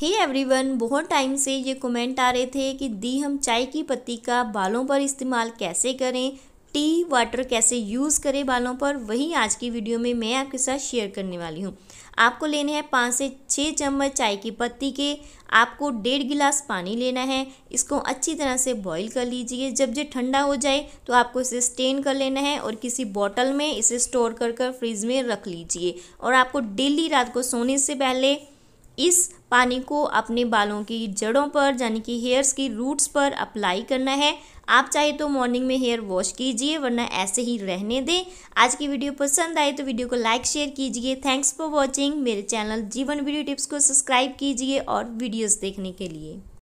हे hey everyone बहुत time से ये कमेंट आ रहे थे कि दी हम चाय की पत्ती का बालों पर इस्तेमाल कैसे करें टी वाटर कैसे यूज़ करें बालों पर वही आज की वीडियो में मैं आपके साथ शेयर करने वाली हूँ आपको लेने हैं पाँच से छः चम्मच चाय की पत्ती के आपको डेढ़ गिलास पानी लेना है इसको अच्छी तरह से बॉईल कर लीजिए जब ये ठंडा हो जाए तो आपको इसे स्टेन कर लेना है और किसी बॉटल में इसे स्टोर कर कर फ्रिज में रख लीजिए और आपको डेली रात को सोने से पहले इस पानी को अपने बालों की जड़ों पर यानी कि हेयर्स की रूट्स पर अप्लाई करना है आप चाहे तो मॉर्निंग में हेयर वॉश कीजिए वरना ऐसे ही रहने दें आज की वीडियो पसंद आए तो वीडियो को लाइक शेयर कीजिए थैंक्स फॉर वॉचिंग मेरे चैनल जीवन वीडियो टिप्स को सब्सक्राइब कीजिए और वीडियोज़ देखने के लिए